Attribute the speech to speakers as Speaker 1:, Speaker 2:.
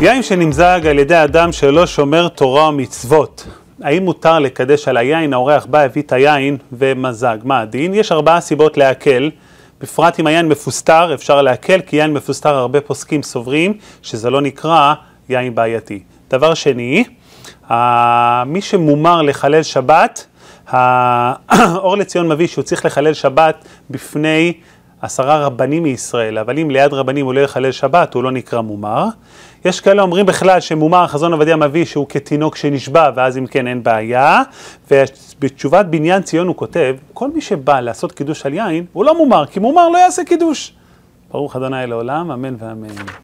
Speaker 1: יין שנמזג על ידי אדם שלא שומר תורה ומצוות, האם מותר לקדש על היין? האורח בא, הביא את היין ומזג. מה הדין? יש ארבעה סיבות להקל. בפרט אם היין מפוסטר, אפשר להקל, כי יין מפוסטר הרבה פוסקים סוברים שזה לא נקרא יין בעייתי. דבר שני, מי שמומר לחלל שבת, האור לציון מביא שהוא צריך לחלל שבת בפני עשרה רבנים מישראל, אבל אם ליד רבנים הוא לא יחלל שבת, הוא לא נקרא מומר. יש כאלה אומרים בכלל שמומר חזון עבדיה מביא שהוא כתינוק שנשבע, ואז אם כן אין בעיה. ובתשובת בניין ציון הוא כותב, כל מי שבא לעשות קידוש על יין, הוא לא מומר, כי מומר לא יעשה קידוש. ברוך ה' לעולם, אמן ואמן.